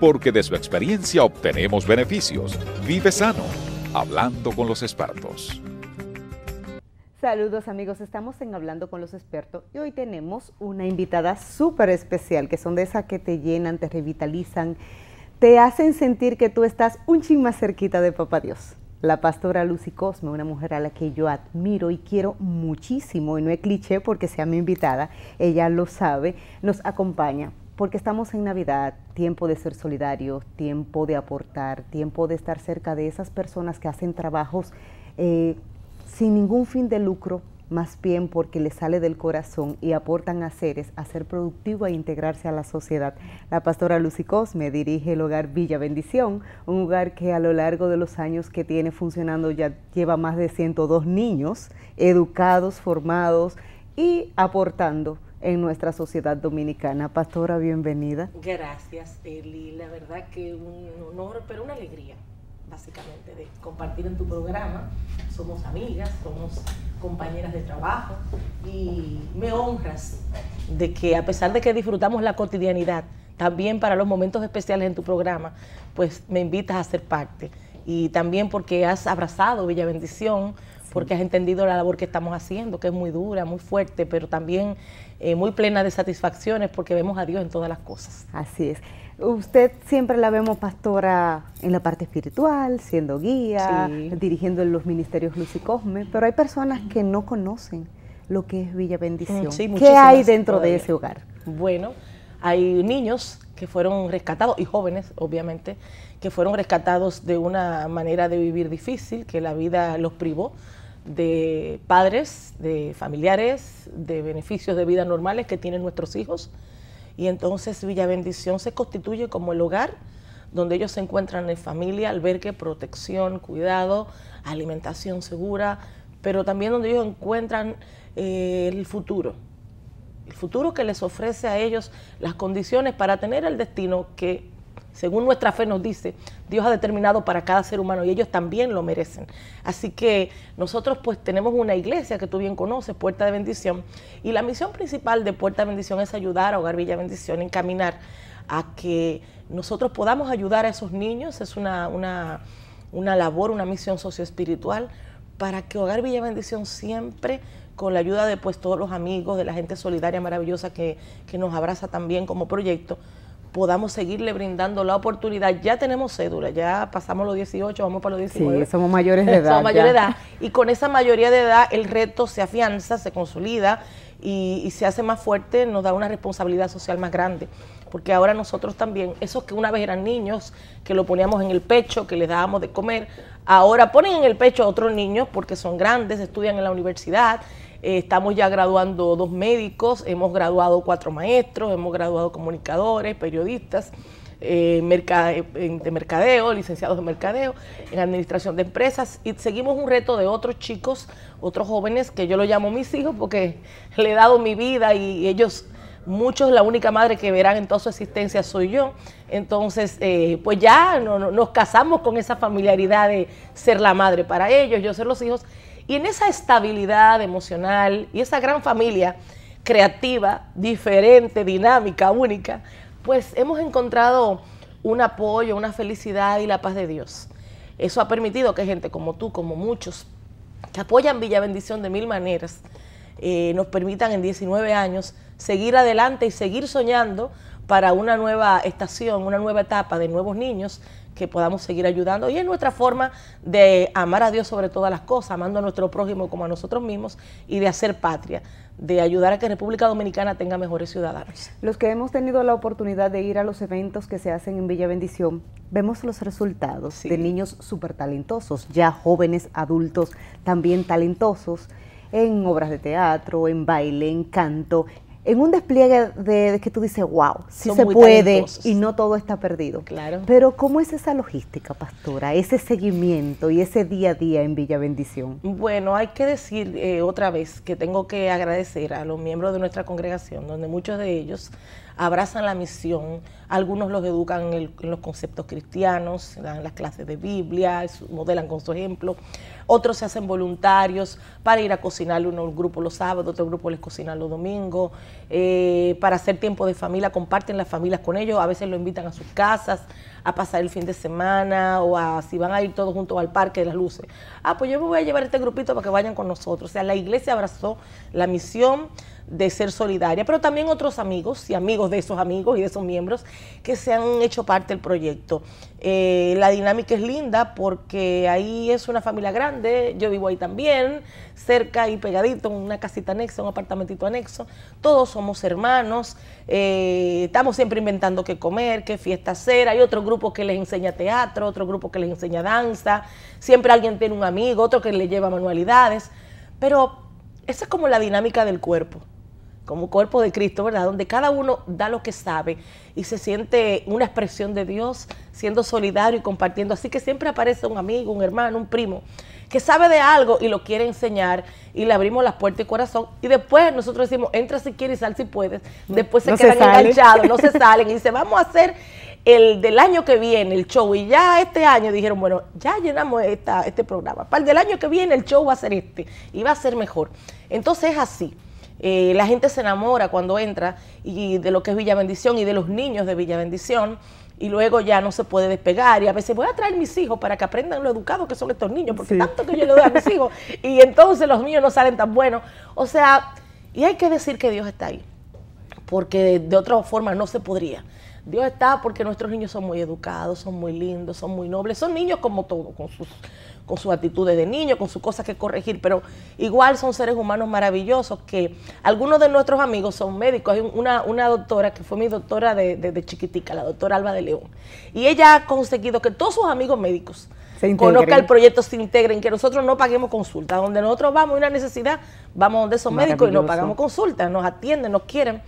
porque de su experiencia obtenemos beneficios. Vive sano, hablando con los expertos. Saludos amigos, estamos en Hablando con los expertos y hoy tenemos una invitada súper especial, que son de esas que te llenan, te revitalizan, te hacen sentir que tú estás un ching más cerquita de Papá Dios. La pastora Lucy Cosme, una mujer a la que yo admiro y quiero muchísimo, y no es cliché porque sea mi invitada, ella lo sabe, nos acompaña porque estamos en Navidad, tiempo de ser solidarios, tiempo de aportar, tiempo de estar cerca de esas personas que hacen trabajos eh, sin ningún fin de lucro, más bien porque les sale del corazón y aportan a seres a ser productivo e integrarse a la sociedad. La pastora Lucy Cosme dirige el hogar Villa Bendición, un hogar que a lo largo de los años que tiene funcionando ya lleva más de 102 niños educados, formados y aportando en nuestra sociedad dominicana. Pastora, bienvenida. Gracias, Eli. La verdad que un honor, pero una alegría, básicamente, de compartir en tu programa. Somos amigas, somos compañeras de trabajo y me honras de que a pesar de que disfrutamos la cotidianidad, también para los momentos especiales en tu programa, pues me invitas a ser parte. Y también porque has abrazado Villa Bendición, porque has entendido la labor que estamos haciendo, que es muy dura, muy fuerte, pero también eh, muy plena de satisfacciones porque vemos a Dios en todas las cosas. Así es. Usted siempre la vemos pastora en la parte espiritual, siendo guía, dirigiendo los ministerios Luz y Cosme, pero hay personas que no conocen lo que es Villa Bendición. ¿Qué hay dentro de ese hogar? Bueno, hay niños que fueron rescatados y jóvenes, obviamente, que fueron rescatados de una manera de vivir difícil, que la vida los privó de padres, de familiares, de beneficios de vida normales que tienen nuestros hijos. Y entonces Villa Bendición se constituye como el hogar donde ellos se encuentran en familia, albergue, protección, cuidado, alimentación segura, pero también donde ellos encuentran eh, el futuro. El futuro que les ofrece a ellos las condiciones para tener el destino que según nuestra fe nos dice, Dios ha determinado para cada ser humano y ellos también lo merecen. Así que nosotros pues tenemos una iglesia que tú bien conoces, Puerta de Bendición, y la misión principal de Puerta de Bendición es ayudar a Hogar Villa Bendición, encaminar a que nosotros podamos ayudar a esos niños. Es una, labor, una misión socioespiritual para que Hogar Villa Bendición siempre con la ayuda de pues todos los amigos, de la gente solidaria maravillosa que, que nos abraza también como proyecto, podamos seguirle brindando la oportunidad. Ya tenemos cédula, ya pasamos los 18, vamos para los 19. Sí, somos mayores de edad. somos mayores de edad. Y con esa mayoría de edad el reto se afianza, se consolida y, y, se hace más fuerte, nos da una responsabilidad social más grande. Porque ahora nosotros también, esos que una vez eran niños, que lo poníamos en el pecho, que les dábamos de comer, ahora ponen en el pecho a otros niños porque son grandes, estudian en la universidad eh, estamos ya graduando dos médicos, hemos graduado cuatro maestros, hemos graduado comunicadores, periodistas. Eh, de mercadeo, licenciados de mercadeo, en administración de empresas y seguimos un reto de otros chicos, otros jóvenes que yo lo llamo mis hijos porque le he dado mi vida y ellos, muchos, la única madre que verán en toda su existencia soy yo. Entonces, eh, pues ya no, nos casamos con esa familiaridad de ser la madre para ellos, yo ser los hijos y en esa estabilidad emocional y esa gran familia creativa, diferente, dinámica, única, pues hemos encontrado un apoyo, una felicidad y la paz de Dios. Eso ha permitido que gente como tú, como muchos, que apoyan Villa Bendición de mil maneras, eh, nos permitan en 19 años seguir adelante y seguir soñando para una nueva estación, una nueva etapa de nuevos niños, que podamos seguir ayudando. Y es nuestra forma de amar a Dios sobre todas las cosas, amando a nuestro prójimo como a nosotros mismos y de hacer patria, de ayudar a que República Dominicana tenga mejores ciudadanos. Los que hemos tenido la oportunidad de ir a los eventos que se hacen en Villa Bendición, vemos los resultados de niños súper talentosos, ya jóvenes, adultos, también talentosos en obras de teatro, en baile, en canto, en un despliegue de, que tú dices, wow, sí se puede y no todo está perdido. Claro. Pero ¿cómo es esa logística, pastora? Ese seguimiento y ese día a día en Villa Bendición. Bueno, hay que decir eh, otra vez que tengo que agradecer a los miembros de nuestra congregación, donde muchos de ellos abrazan la misión, algunos los educan en, los conceptos cristianos, dan las clases de Biblia, modelan con su ejemplo, otros se hacen voluntarios para ir a cocinar unos grupo los sábados, otro grupo les cocina los domingos, eh, para hacer tiempo de familia, comparten las familias con ellos, a veces lo invitan a sus casas, a pasar el fin de semana o a si van a ir todos juntos al parque de las luces. Ah, pues yo me voy a llevar este grupito para que vayan con nosotros. O sea, la iglesia abrazó la misión de ser solidaria, pero también otros amigos y amigos de esos amigos y de esos miembros que se han hecho parte del proyecto. Eh, la dinámica es linda porque ahí es una familia grande, yo vivo ahí también, cerca y pegadito, en una casita anexa, un apartamentito anexo, todos somos hermanos, eh, estamos siempre inventando qué comer, qué fiesta hacer, hay otro grupo que les enseña teatro, otro grupo que les enseña danza, siempre alguien tiene un amigo, otro que le lleva manualidades, pero esa es como la dinámica del cuerpo como cuerpo de Cristo, ¿verdad? Donde cada uno da lo que sabe y se siente una expresión de Dios, siendo solidario y compartiendo. Así que siempre aparece un amigo, un hermano, un primo que sabe de algo y lo quiere enseñar y le abrimos las puertas y corazón y después nosotros decimos, entra si quieres y sal si puedes. Después se quedan enganchados, no se salen y dice, vamos a hacer el del año que viene, el show, y ya este año dijeron, bueno, ya llenamos esta, este programa. Para el del año que viene el show va a ser este y va a ser mejor. Entonces es así. Eh, la gente se enamora cuando entra y de lo que es Villa Bendición y de los niños de Villa Bendición y luego ya no se puede despegar y a veces voy a traer mis hijos para que aprendan lo educados que son estos niños porque tanto que yo le doy a mis hijos y entonces los míos no salen tan buenos. O sea, y hay que decir que Dios está ahí porque de, de otra forma no se podría. Dios está porque nuestros niños son muy educados, son muy lindos, son muy nobles, son niños como todos, con sus con sus actitudes de niño, con sus cosas que corregir, pero igual son seres humanos maravillosos que algunos de nuestros amigos son médicos. Hay una, una doctora que fue mi doctora de, de, chiquitica, la doctora Alba de León, y ella ha conseguido que todos sus amigos médicos conozcan el proyecto, se integren, que nosotros no paguemos consultas. Donde nosotros vamos, hay una necesidad, vamos donde son médicos y no pagamos consultas, nos atienden, nos quieren.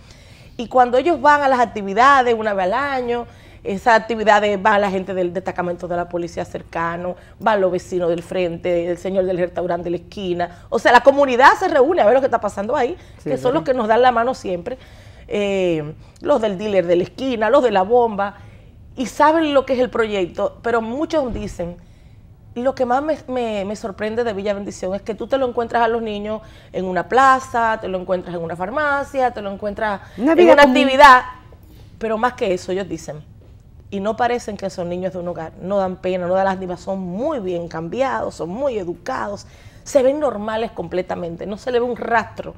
Y cuando ellos van a las actividades una vez al año, actividad actividades va la gente del destacamento de la policía cercano, va los vecinos del frente, el señor del restaurante de la esquina. O sea, la comunidad se reúne a ver lo que está pasando ahí, que son los que nos dan la mano siempre. Eh, los del dealer de la esquina, los de la bomba, y saben lo que es el proyecto, pero muchos dicen, lo que más me, sorprende de Villa Bendición es que tú te lo encuentras a los niños en una plaza, te lo encuentras en una farmacia, te lo encuentras en una actividad, pero más que eso, ellos dicen, y no parecen que son niños de un hogar, no dan pena, no dan lástima, son muy bien cambiados, son muy educados, se ven normales completamente, no se le ve un rastro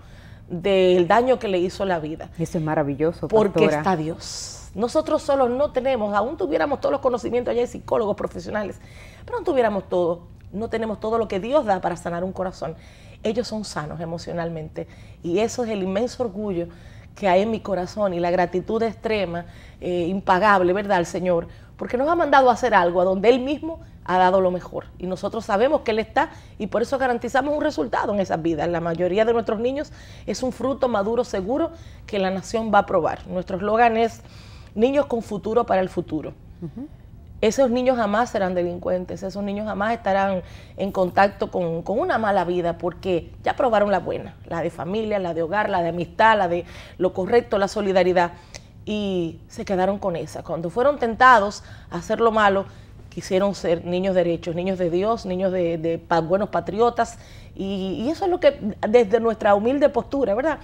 del daño que le hizo la vida. Eso es maravilloso. Porque está Dios. Nosotros solos no tenemos, aún tuviéramos todos los conocimientos, allá hay psicólogos profesionales, pero no tuviéramos todo, no tenemos todo lo que Dios da para sanar un corazón. Ellos son sanos emocionalmente y eso es el inmenso orgullo que hay en mi corazón y la gratitud extrema, eh, impagable, ¿verdad?, al Señor, porque nos ha mandado a hacer algo a donde Él mismo ha dado lo mejor. Y nosotros sabemos que Él está y por eso garantizamos un resultado en esas vidas. La mayoría de nuestros niños es un fruto maduro seguro que la nación va a probar. Nuestro eslogan es niños con futuro para el futuro esos niños jamás serán delincuentes, esos niños jamás estarán en contacto con, una mala vida, porque ya probaron la buena, la de familia, la de hogar, la de amistad, la de lo correcto, la solidaridad, y se quedaron con esa. Cuando fueron tentados a hacer lo malo, quisieron ser niños derechos, niños de Dios, niños de, buenos patriotas, y, eso es lo que desde nuestra humilde postura, ¿verdad?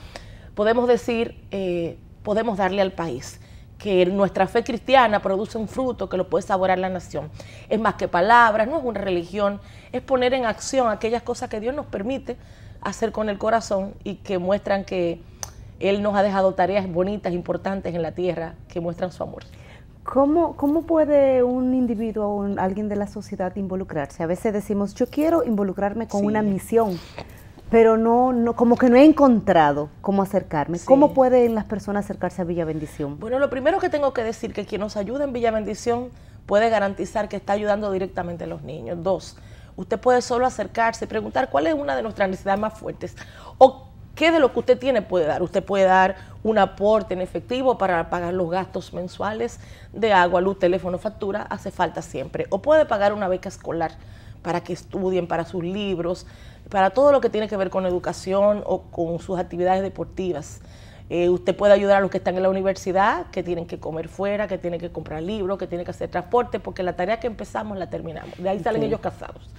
Podemos decir, eh, podemos darle al país que nuestra fe cristiana produce un fruto que lo puede saborar la nación. Es más que palabras, no es una religión, es poner en acción aquellas cosas que Dios nos permite hacer con el corazón y que muestran que Él nos ha dejado tareas bonitas, importantes en la tierra, que muestran su amor. ¿Cómo, ¿Cómo, puede un individuo o alguien de la sociedad involucrarse? A veces decimos, yo quiero involucrarme con una misión, pero no, no, como que no he encontrado cómo acercarme. ¿Cómo pueden las personas acercarse a Villa Bendición? Bueno, lo primero que tengo que decir que quien nos ayuda en Villa Bendición puede garantizar que está ayudando directamente a los niños. Dos, usted puede solo acercarse y preguntar cuál es una de nuestras necesidades más fuertes o qué de lo que usted tiene puede dar. Usted puede dar un aporte en efectivo para pagar los gastos mensuales de agua, luz, teléfono, factura, hace falta siempre. O puede pagar una beca escolar para que estudien, para sus libros, para todo lo que tiene que ver con educación o con sus actividades deportivas. Eh, usted puede ayudar a los que están en la universidad, que tienen que comer fuera, que tienen que comprar libros, que tienen que hacer transporte, porque la tarea que empezamos la terminamos. De ahí salen ellos casados.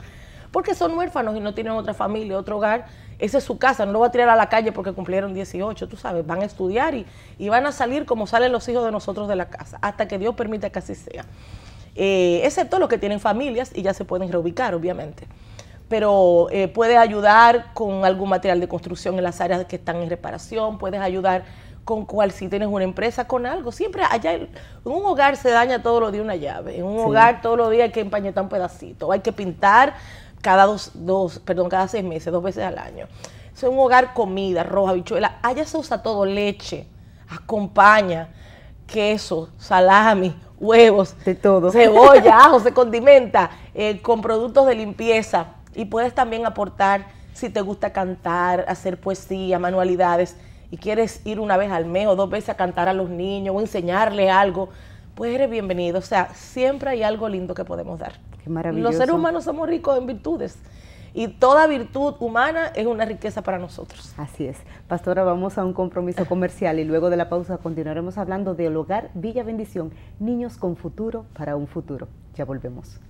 Porque son huérfanos y no tienen otra familia, otro hogar. Esa es su casa, no lo va a tirar a la calle porque cumplieron 18, tú sabes. Van a estudiar y, van a salir como salen los hijos de nosotros de la casa, hasta que Dios permita que así sea. Eh, excepto los que tienen familias y ya se pueden reubicar, obviamente pero eh, puedes ayudar con algún material de construcción en las áreas que están en reparación, puedes ayudar con cual si tienes una empresa, con algo. Siempre allá en un hogar se daña todos los días una llave, en un hogar todos los días hay que empañetar un pedacito, hay que pintar cada dos, dos, perdón, cada seis meses, dos veces al año. Es un hogar comida, roja, bichuela, allá se usa todo, leche, acompaña, queso, salami, huevos, de todo. cebolla, ajo, se condimenta eh, con productos de limpieza y puedes también aportar si te gusta cantar, hacer poesía, manualidades y quieres ir una vez al mes o dos veces a cantar a los niños o enseñarles algo, pues eres bienvenido. O sea, siempre hay algo lindo que podemos dar. Qué maravilloso. Los seres humanos somos ricos en virtudes. Y toda virtud humana es una riqueza para nosotros. Así es. Pastora, vamos a un compromiso comercial y luego de la pausa continuaremos hablando del hogar Villa Bendición, niños con futuro para un futuro. Ya volvemos.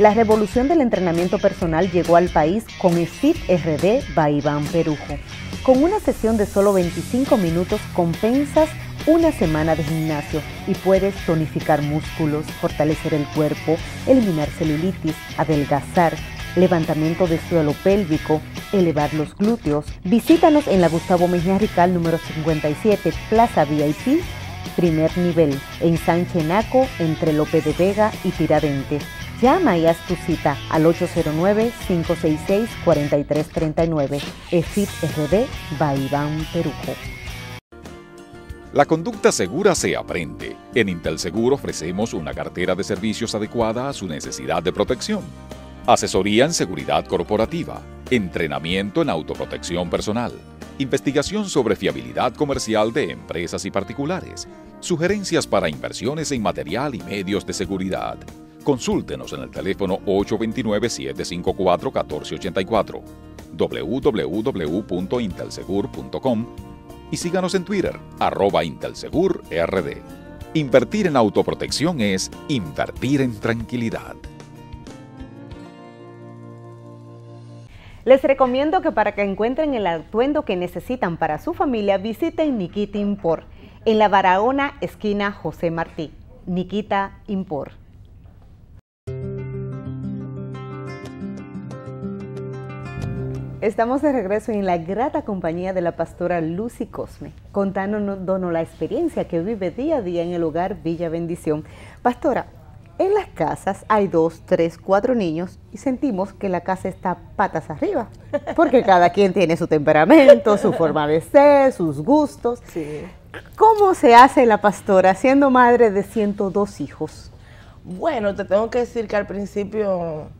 La revolución del entrenamiento personal llegó al país con Fit RD by Perujo. Con una sesión de solo 25 minutos compensas una semana de gimnasio y puedes tonificar músculos, fortalecer el cuerpo, eliminar celulitis, adelgazar, levantamiento de suelo pélvico, elevar los glúteos. Visítanos en la Gustavo Mejía Rical número 57, Plaza VIP, primer nivel, en San Genaco, entre Lope de Vega y Tiradentes. Llama y haz tu cita al 809-566-4339. EFIT RD Baibán Perujo. La conducta segura se aprende. En Seguro ofrecemos una cartera de servicios adecuada a su necesidad de protección. Asesoría en seguridad corporativa, entrenamiento en autoprotección personal, investigación sobre fiabilidad comercial de empresas y particulares, sugerencias para inversiones en material y medios de seguridad Consúltenos en el teléfono 829-754-1484, www.intelsegur.com y síganos en Twitter, arroba IntelsegurRD. Invertir en autoprotección es invertir en tranquilidad. Les recomiendo que para que encuentren el atuendo que necesitan para su familia, visiten Nikita Impor, en la Barahona, esquina José Martí. Nikita Impor. Estamos de regreso en la grata compañía de la pastora Lucy Cosme, contándonos dono, la experiencia que vive día a día en el hogar Villa Bendición. Pastora, en las casas hay dos, tres, cuatro niños y sentimos que la casa está patas arriba, porque cada quien tiene su temperamento, su forma de ser, sus gustos. Sí. ¿Cómo se hace la pastora siendo madre de 102 hijos? Bueno, te tengo que decir que al principio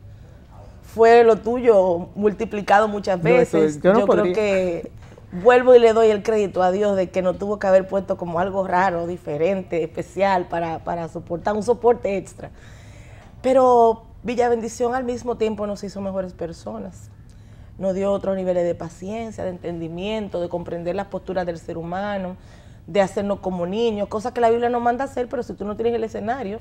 fue lo tuyo multiplicado muchas veces. yo, creo que vuelvo y le doy el crédito a Dios de que no tuvo que haber puesto como algo raro, diferente, especial para, para soportar, un soporte extra. Pero Villa Bendición al mismo tiempo nos hizo mejores personas. Nos dio otros niveles de paciencia, de entendimiento, de comprender las posturas del ser humano, de hacernos como niños, cosas que la Biblia nos manda hacer, pero si tú no tienes el escenario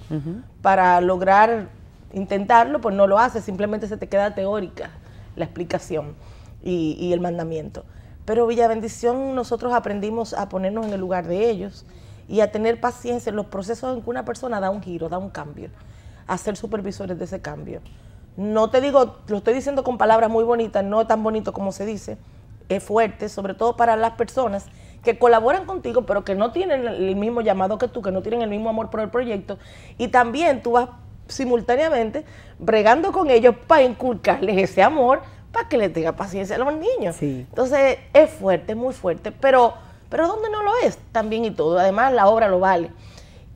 para lograr intentarlo, pues no lo hace simplemente se te queda teórica la explicación y, el mandamiento. Pero Villa Bendición nosotros aprendimos a ponernos en el lugar de ellos y a tener paciencia en los procesos en que una persona da un giro, da un cambio, a ser supervisores de ese cambio. No te digo, lo estoy diciendo con palabras muy bonitas, no tan bonito como se dice, es fuerte, sobre todo para las personas que colaboran contigo, pero que no tienen el mismo llamado que tú, que no tienen el mismo amor por el proyecto. Y también tú vas simultáneamente bregando con ellos para inculcarles ese amor, para que les tenga paciencia a los niños. Entonces es fuerte, muy fuerte, pero, pero dónde no lo es, también y todo. Además la obra lo vale.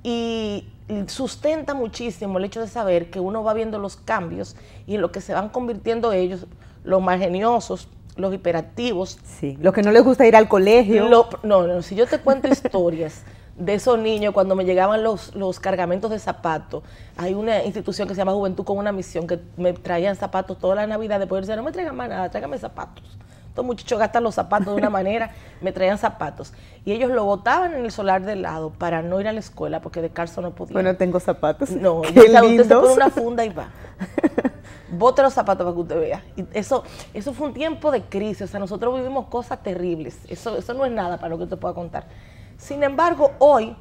Y sustenta muchísimo el hecho de saber que uno va viendo los cambios y en lo que se van convirtiendo ellos, los más geniosos, los hiperactivos. los que no les gusta ir al colegio. no, no, si yo te cuento historias de esos niños, cuando me llegaban los, cargamentos de zapatos, hay una institución que se llama Juventud con una Misión, que me traían zapatos toda la Navidad, después decía, no me traigan más nada, tráigame zapatos. Estos muchachos gastan los zapatos de una manera, me traían zapatos. Y ellos lo botaban en el solar del lado para no ir a la escuela porque de calzo no podía. Bueno, tengo zapatos. No, yo, usted se una funda y va. Bote los zapatos para que usted vea. Y eso, eso fue un tiempo de crisis. O sea, nosotros vivimos cosas terribles. Eso, eso no es nada para lo que te pueda contar. Sin embargo, hoy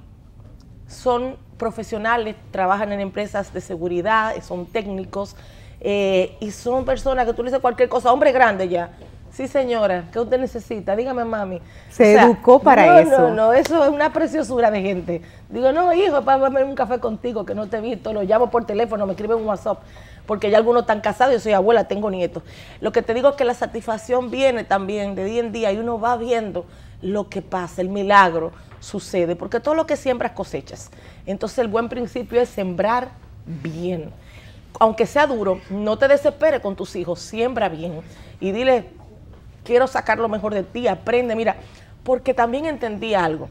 son profesionales, trabajan en empresas de seguridad, son técnicos eh, y son personas que tú le dices cualquier cosa, hombre grande ya. Sí, señora, ¿qué usted necesita? Dígame, mami. Se educó para eso. No, no, eso es una preciosura de gente. Digo, no, hijo, para beber un café contigo, que no te he visto, lo llamo por teléfono, me escribe un WhatsApp, porque ya algunos están casados, yo soy abuela, tengo nietos. Lo que te digo es que la satisfacción viene también de día en día y uno va viendo lo que pasa, el milagro sucede, porque todo lo que siembras cosechas. Entonces el buen principio es sembrar bien. Aunque sea duro, no te desesperes con tus hijos, siembra bien y dile, quiero sacar lo mejor de ti, aprende, mira, porque también entendí algo,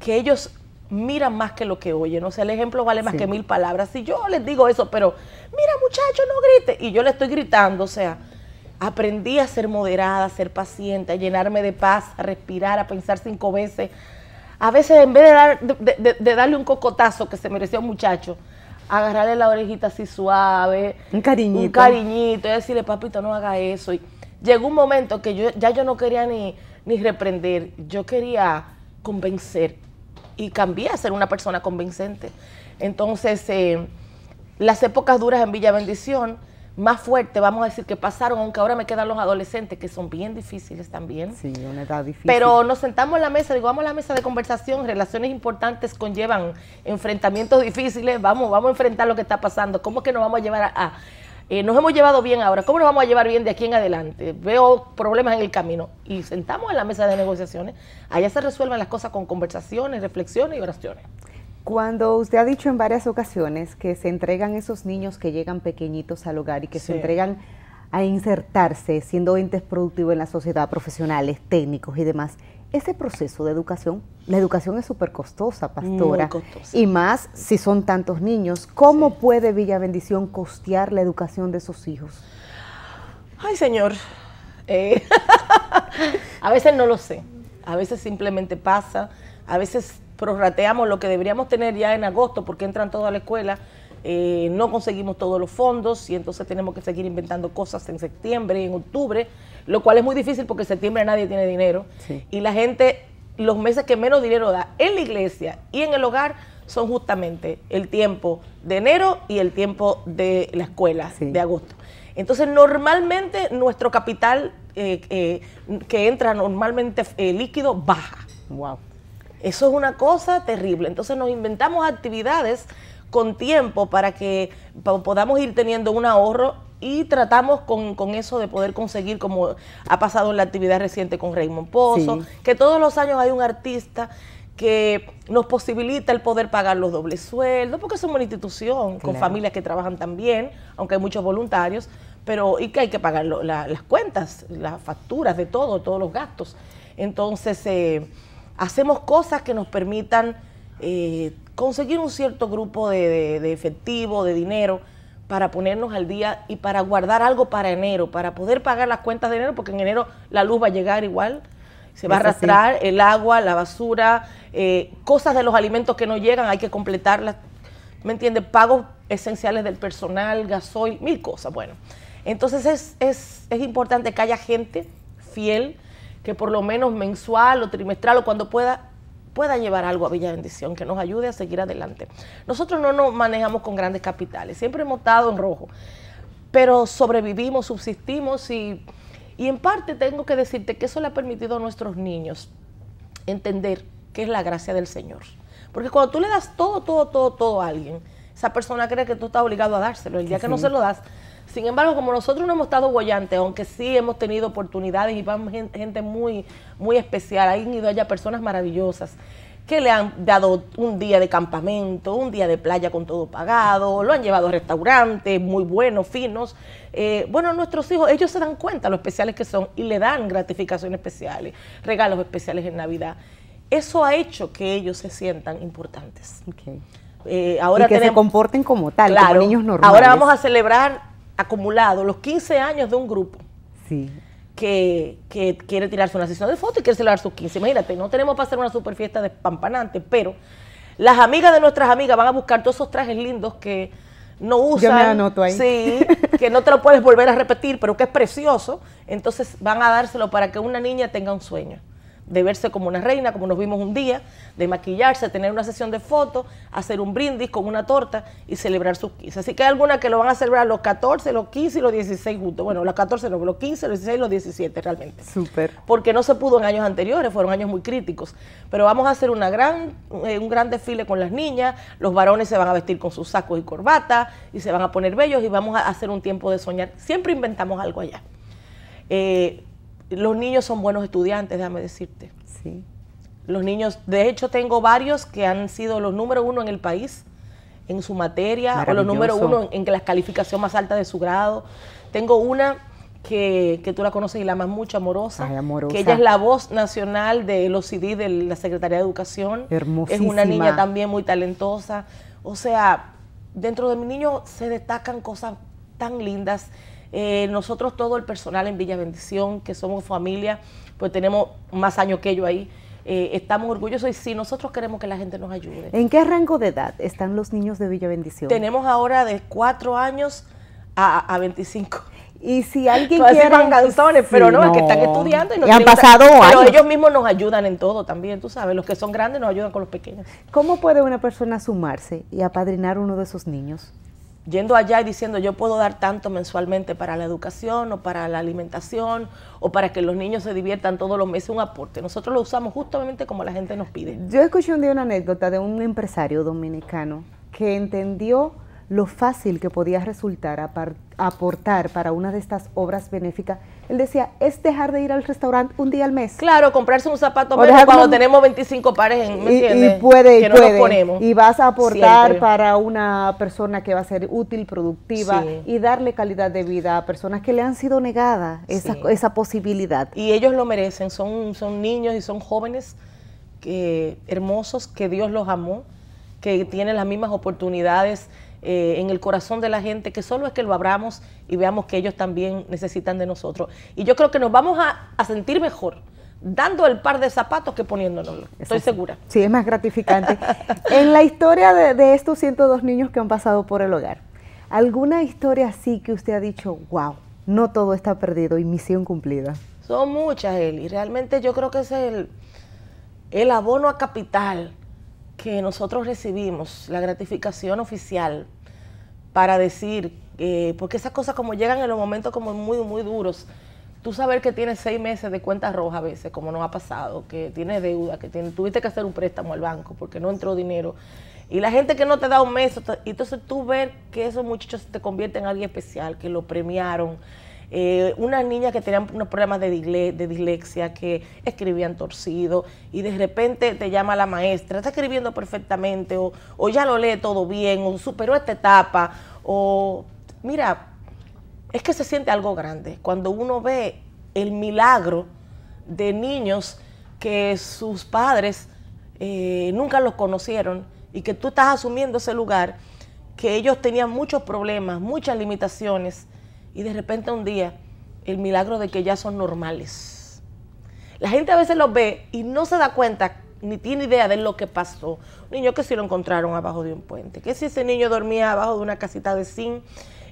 que ellos miran más que lo que oyen. O sea, el ejemplo vale más que mil palabras. Si yo les digo eso, pero mira muchacho, no grite. Y yo le estoy gritando, o sea, aprendí a ser moderada, a ser paciente, a llenarme de paz, a respirar, a pensar cinco veces. A veces en vez de, darle un cocotazo que se merecía un muchacho, agarrarle la orejita así suave. Un cariñito. Un cariñito. Y decirle, papito, no haga eso. Y llegó un momento que yo ya yo no quería ni, ni reprender. Yo quería convencer. Y cambié a ser una persona convincente. Entonces, eh, las épocas duras en Villa Bendición más fuerte, vamos a decir, que pasaron, aunque ahora me quedan los adolescentes, que son bien difíciles también. Sí, una edad difícil. Pero nos sentamos en la mesa, digo, vamos a la mesa de conversación, relaciones importantes conllevan enfrentamientos difíciles, vamos, vamos a enfrentar lo que está pasando, ¿cómo que nos vamos a llevar a... Eh, nos hemos llevado bien ahora, ¿cómo nos vamos a llevar bien de aquí en adelante? Veo problemas en el camino y sentamos en la mesa de negociaciones, allá se resuelven las cosas con conversaciones, reflexiones y oraciones. Cuando usted ha dicho en varias ocasiones que se entregan esos niños que llegan pequeñitos al hogar y que se entregan a insertarse siendo entes productivos en la sociedad, profesionales, técnicos y demás, ese proceso de educación, la educación es súper costosa, pastora, y más si son tantos niños, ¿cómo puede Villa Bendición costear la educación de sus hijos? Ay, señor, eh, a veces no lo sé, a veces simplemente pasa, a veces prorrateamos lo que deberíamos tener ya en agosto porque entran todos a la escuela, eh, no conseguimos todos los fondos y entonces tenemos que seguir inventando cosas en septiembre y en octubre, lo cual es muy difícil porque en septiembre nadie tiene dinero y la gente, los meses que menos dinero da en la iglesia y en el hogar son justamente el tiempo de enero y el tiempo de la escuela de agosto. Entonces, normalmente nuestro capital eh, eh, que entra normalmente líquido baja. Wow. Eso es una cosa terrible. Entonces nos inventamos actividades con tiempo para que podamos ir teniendo un ahorro y tratamos con, eso de poder conseguir, como ha pasado en la actividad reciente con Raymond Pozo, que todos los años hay un artista que nos posibilita el poder pagar los dobles sueldos, porque somos una institución con familias que trabajan también, aunque hay muchos voluntarios, pero y que hay que pagar las cuentas, las facturas de todo, todos los gastos. Entonces, eh, hacemos cosas que nos permitan eh, conseguir un cierto grupo de, efectivo, de dinero, para ponernos al día y para guardar algo para enero, para poder pagar las cuentas de enero, porque en enero la luz va a llegar igual, se va a arrastrar el agua, la basura, eh, cosas de los alimentos que no llegan, hay que completarlas, ¿me entiendes? Pagos esenciales del personal, gasoil, mil cosas, bueno. Entonces es, es importante que haya gente fiel, que por lo menos mensual o trimestral o cuando pueda pueda llevar algo a Villa Bendición que nos ayude a seguir adelante. Nosotros no nos manejamos con grandes capitales, siempre hemos estado en rojo, pero sobrevivimos, subsistimos y, y en parte tengo que decirte que eso le ha permitido a nuestros niños entender que es la gracia del Señor. Porque cuando tú le das todo, todo, todo, todo a alguien, esa persona cree que tú estás obligado a dárselo. El día que no se lo das, sin embargo, como nosotros no hemos estado guayantes, aunque sí hemos tenido oportunidades y van gente muy, muy especial, han ido allá personas maravillosas que le han dado un día de campamento, un día de playa con todo pagado, lo han llevado a restaurantes muy buenos, finos. Eh, bueno, nuestros hijos, ellos se dan cuenta lo especiales que son y le dan gratificaciones especiales, regalos especiales en Navidad. Eso ha hecho que ellos se sientan importantes. Eh, ahora y que se comporten como tal, claro, niños normales. Ahora vamos a celebrar acumulado los 15 años de un grupo. Sí. Que, quiere tirarse una sesión de fotos y quiere celebrar sus 15. Imagínate, no tenemos para hacer una super fiesta despampanante, pero las amigas de nuestras amigas van a buscar todos esos trajes lindos que no usan. Yo me anoto ahí. Sí, que no te lo puedes volver a repetir, pero que es precioso. Entonces van a dárselo para que una niña tenga un sueño de verse como una reina, como nos vimos un día, de maquillarse, tener una sesión de fotos, hacer un brindis con una torta y celebrar sus 15. Así que hay algunas que lo van a celebrar los 14, los 15 y los 16 juntos. Bueno, los 14 no, los 15, los 16 los 17 realmente. Súper. Porque no se pudo en años anteriores, fueron años muy críticos. Pero vamos a hacer una gran, eh, un gran desfile con las niñas, los varones se van a vestir con sus sacos y corbatas y se van a poner bellos y vamos a hacer un tiempo de soñar. Siempre inventamos algo allá. Eh, los niños son buenos estudiantes, déjame decirte. Sí. Los niños, de hecho tengo varios que han sido los número uno en el país en su materia o los número uno en, que la calificación más alta de su grado. Tengo una que, que, tú la conoces y la más mucho, amorosa, Ay, amorosa, que ella es la voz nacional de los de la Secretaría de Educación. Hermosísima. Es una niña también muy talentosa. O sea, dentro de mi niño se destacan cosas tan lindas eh, nosotros todo el personal en Villa Bendición, que somos familia, pues tenemos más años que ellos ahí. Eh, estamos orgullosos y si nosotros queremos que la gente nos ayude. ¿En qué rango de edad están los niños de Villa Bendición? Tenemos ahora de 4 años a, 25. Y si alguien quiere... pero no, es que están estudiando y, no y han pasado Pero ellos mismos nos ayudan en todo también, tú sabes, los que son grandes nos ayudan con los pequeños. ¿Cómo puede una persona sumarse y apadrinar uno de esos niños? yendo allá y diciendo yo puedo dar tanto mensualmente para la educación o para la alimentación o para que los niños se diviertan todos los meses, un aporte. Nosotros lo usamos justamente como la gente nos pide. Yo escuché un día una anécdota de un empresario dominicano que entendió lo fácil que podía resultar aportar para una de estas obras benéficas, él decía, es dejar de ir al restaurante un día al mes. Claro, comprarse un zapato cuando tenemos 25 pares en, ¿me entiendes? puede, que y no puede. Y vas a aportar para una persona que va a ser útil, productiva y darle calidad de vida a personas que le han sido negadas esa, posibilidad. Y ellos lo merecen, son, son niños y son jóvenes que, hermosos que Dios los amó, que tienen las mismas oportunidades eh, en el corazón de la gente, que solo es que lo abramos y veamos que ellos también necesitan de nosotros. Y yo creo que nos vamos a, sentir mejor dando el par de zapatos que poniéndonos, estoy segura. Sí, es más gratificante. en la historia de, estos 102 niños que han pasado por el hogar, ¿alguna historia así que usted ha dicho, wow, no todo está perdido y misión cumplida? Son muchas, Eli. Realmente yo creo que es el, el abono a capital que nosotros recibimos, la gratificación oficial, para decir, eh, porque esas cosas como llegan en los momentos como muy, muy duros, tú saber que tienes seis meses de cuenta roja a veces, como nos ha pasado, que tienes deuda, que tuviste que hacer un préstamo al banco porque no entró dinero, y la gente que no te da un mes, entonces tú ver que esos muchachos te convierten en alguien especial, que lo premiaron, eh, unas niñas que tenían unos problemas de, dislexia, que escribían torcido y de repente te llama la maestra, está escribiendo perfectamente o, ya lo lee todo bien o superó esta etapa o mira, es que se siente algo grande cuando uno ve el milagro de niños que sus padres eh, nunca los conocieron y que tú estás asumiendo ese lugar, que ellos tenían muchos problemas, muchas limitaciones y de repente un día, el milagro de que ya son normales. La gente a veces los ve y no se da cuenta ni tiene idea de lo que pasó. Un niño que si lo encontraron abajo de un puente, que si ese niño dormía abajo de una casita de zinc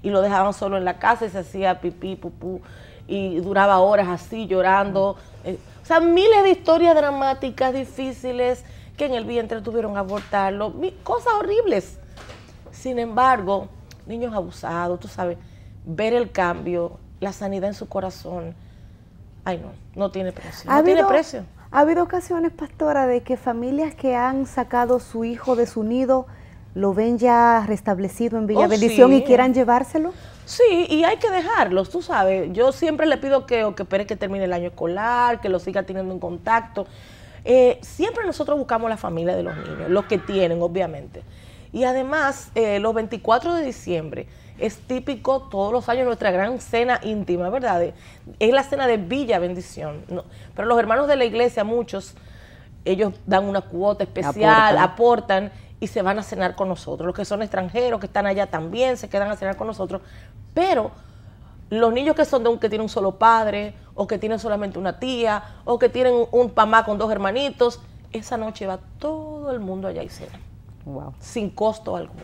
y lo dejaban solo en la casa y se hacía pipí, pupú, y duraba horas así llorando. Eh, o sea, miles de historias dramáticas, difíciles, que en el vientre tuvieron que abortarlo, cosas horribles. Sin embargo, niños abusados, tú sabes, ver el cambio, la sanidad en su corazón, ay no, no tiene precio. ¿Ha habido, precio. Ha habido ocasiones, pastora, de que familias que han sacado su hijo de su nido lo ven ya restablecido en Villa oh, Bendición y quieran llevárselo. Sí, y hay que dejarlos, tú sabes. Yo siempre le pido que, que espere que termine el año escolar, que lo siga teniendo en contacto. Eh, siempre nosotros buscamos la familia de los niños, los que tienen, obviamente. Y además, eh, los 24 de diciembre, es típico todos los años nuestra gran cena íntima, ¿verdad? Es la cena de Villa Bendición. Pero los hermanos de la iglesia, muchos, ellos dan una cuota especial, aportan. y se van a cenar con nosotros. Los que son extranjeros, que están allá también, se quedan a cenar con nosotros. Pero los niños que son de un que tienen un solo padre, o que tienen solamente una tía, o que tienen un, mamá con dos hermanitos, esa noche va todo el mundo allá y cena. Wow. Sin costo alguno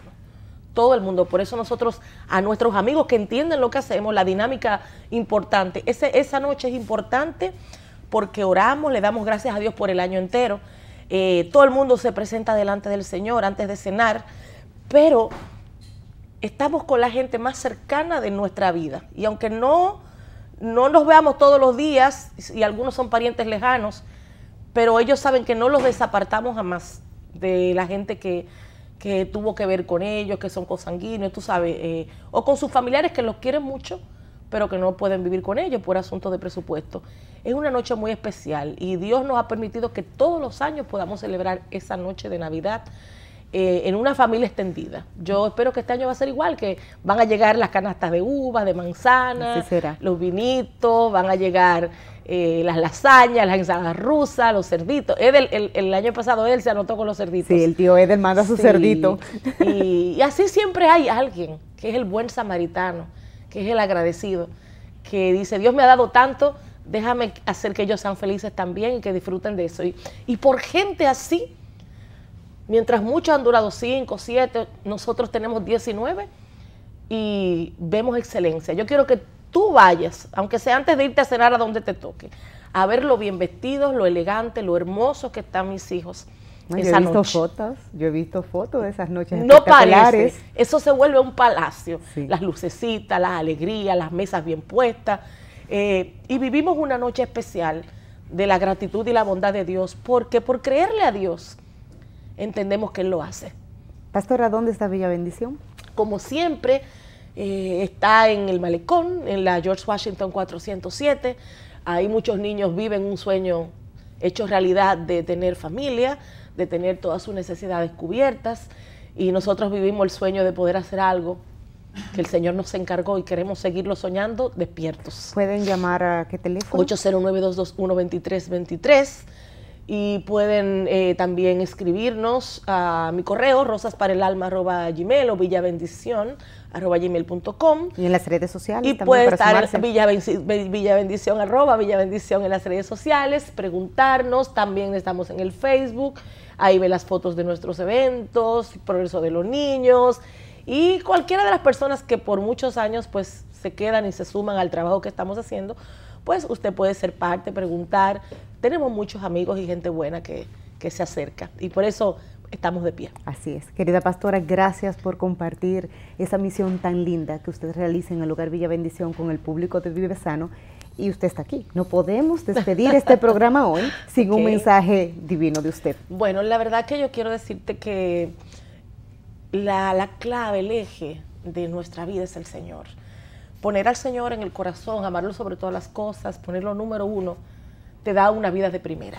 todo el mundo. Por eso nosotros, a nuestros amigos que entienden lo que hacemos, la dinámica importante, ese, esa noche es importante porque oramos, le damos gracias a Dios por el año entero. Eh, todo el mundo se presenta delante del Señor antes de cenar, pero estamos con la gente más cercana de nuestra vida. Y aunque no, no nos veamos todos los días, y algunos son parientes lejanos, pero ellos saben que no los desapartamos jamás de la gente que, que tuvo que ver con ellos, que son consanguíneos, tú sabes, eh, o con sus familiares que los quieren mucho, pero que no pueden vivir con ellos por asuntos de presupuesto. Es una noche muy especial y Dios nos ha permitido que todos los años podamos celebrar esa noche de Navidad eh, en una familia extendida. Yo espero que este año va a ser igual, que van a llegar las canastas de uvas, de manzanas, los vinitos, van a llegar eh, las lasañas, las ensaladas rusas, los cerditos. el, año pasado él se anotó con los cerditos. Sí, el tío Edel manda su cerdito. Y, así siempre hay alguien que es el buen samaritano, que es el agradecido, que dice, Dios me ha dado tanto, déjame hacer que ellos sean felices también y que disfruten de eso. y por gente así Mientras muchos han durado 5, 7, nosotros tenemos 19 y vemos excelencia. Yo quiero que tú vayas, aunque sea antes de irte a cenar a donde te toque, a ver lo bien vestidos, lo elegante, lo hermoso que están mis hijos. yo he visto fotos, yo he visto fotos de esas noches. No parece, eso se vuelve un palacio. Las lucecitas, las alegrías, las mesas bien puestas. Eh, y vivimos una noche especial de la gratitud y la bondad de Dios, porque por creerle a Dios, entendemos que Él lo hace. Pastora, ¿dónde está Villa Bendición? Como siempre, eh, está en el malecón, en la George Washington 407. Ahí muchos niños viven un sueño hecho realidad de tener familia, de tener todas sus necesidades cubiertas. Y nosotros vivimos el sueño de poder hacer algo que el Señor nos encargó y queremos seguirlo soñando despiertos. ¿Pueden llamar a qué teléfono? 809-221-2323 y pueden eh, también escribirnos a mi correo rosasparelalma.gmail o villabendición.gmail.com Y en las redes sociales. Y puede estar villa villabendición arroba villabendición en las redes sociales, preguntarnos, también estamos en el Facebook, ahí ve las fotos de nuestros eventos, progreso de los niños y cualquiera de las personas que por muchos años pues se quedan y se suman al trabajo que estamos haciendo, pues usted puede ser parte, preguntar. Tenemos muchos amigos y gente buena que, se acerca y por eso estamos de pie. Así es. Querida pastora, gracias por compartir esa misión tan linda que usted realiza en el Hogar Villa Bendición con el público de Vive Sano y usted está aquí. No podemos despedir este programa hoy sin un mensaje divino de usted. Bueno, la verdad que yo quiero decirte que la, la clave, el eje de nuestra vida es el Señor poner al Señor en el corazón, amarlo sobre todas las cosas, ponerlo número uno, te da una vida de primera.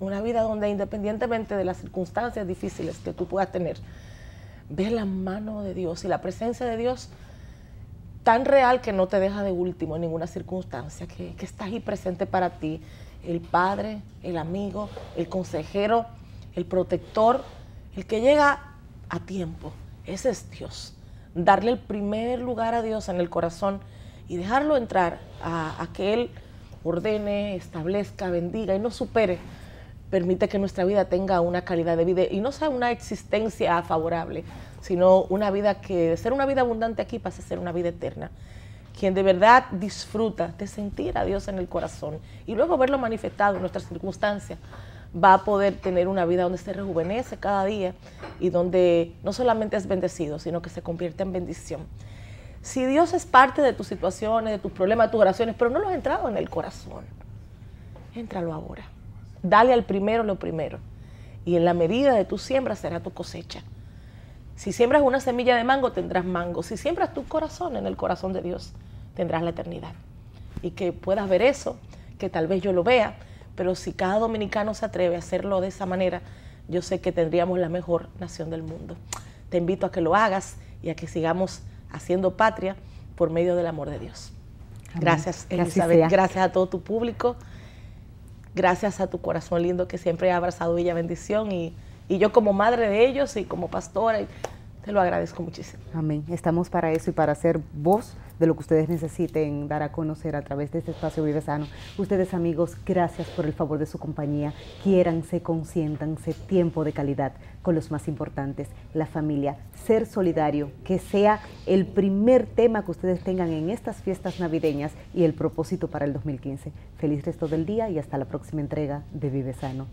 Una vida donde independientemente de las circunstancias difíciles que tú puedas tener, ves la mano de Dios y la presencia de Dios tan real que no te deja de último en ninguna circunstancia, que, que está ahí presente para ti, el padre, el amigo, el consejero, el protector, el que llega a tiempo. Ese es Dios darle el primer lugar a Dios en el corazón y dejarlo entrar a, que Él ordene, establezca, bendiga y nos supere, permite que nuestra vida tenga una calidad de vida y no sea una existencia favorable, sino una vida que de ser una vida abundante aquí pasa a ser una vida eterna. Quien de verdad disfruta de sentir a Dios en el corazón y luego verlo manifestado en nuestras circunstancias, va a poder tener una vida donde se rejuvenece cada día y donde no solamente es bendecido, sino que se convierte en bendición. Si Dios es parte de tus situaciones, de tus problemas, de tus oraciones, pero no lo has entrado en el corazón, entralo ahora. Dale al primero lo primero. Y en la medida de tu siembra será tu cosecha. Si siembras una semilla de mango, tendrás mango. Si siembras tu corazón en el corazón de Dios, tendrás la eternidad. Y que puedas ver eso, que tal vez yo lo vea, pero si cada dominicano se atreve a hacerlo de esa manera, yo sé que tendríamos la mejor nación del mundo. Te invito a que lo hagas y a que sigamos haciendo patria por medio del amor de Dios. Gracias, Elizabeth. Gracias, a todo tu público. Gracias a tu corazón lindo que siempre ha abrazado Villa Bendición. Y, y yo como madre de ellos y como pastora, te lo agradezco muchísimo. Amén. Estamos para eso y para ser voz de lo que ustedes necesiten dar a conocer a través de este espacio Vive Sano. Ustedes amigos, gracias por el favor de su compañía. Quiéranse, consiéntanse, tiempo de calidad con los más importantes, la familia, ser solidario, que sea el primer tema que ustedes tengan en estas fiestas navideñas y el propósito para el 2015. Feliz resto del día y hasta la próxima entrega de Vive Sano.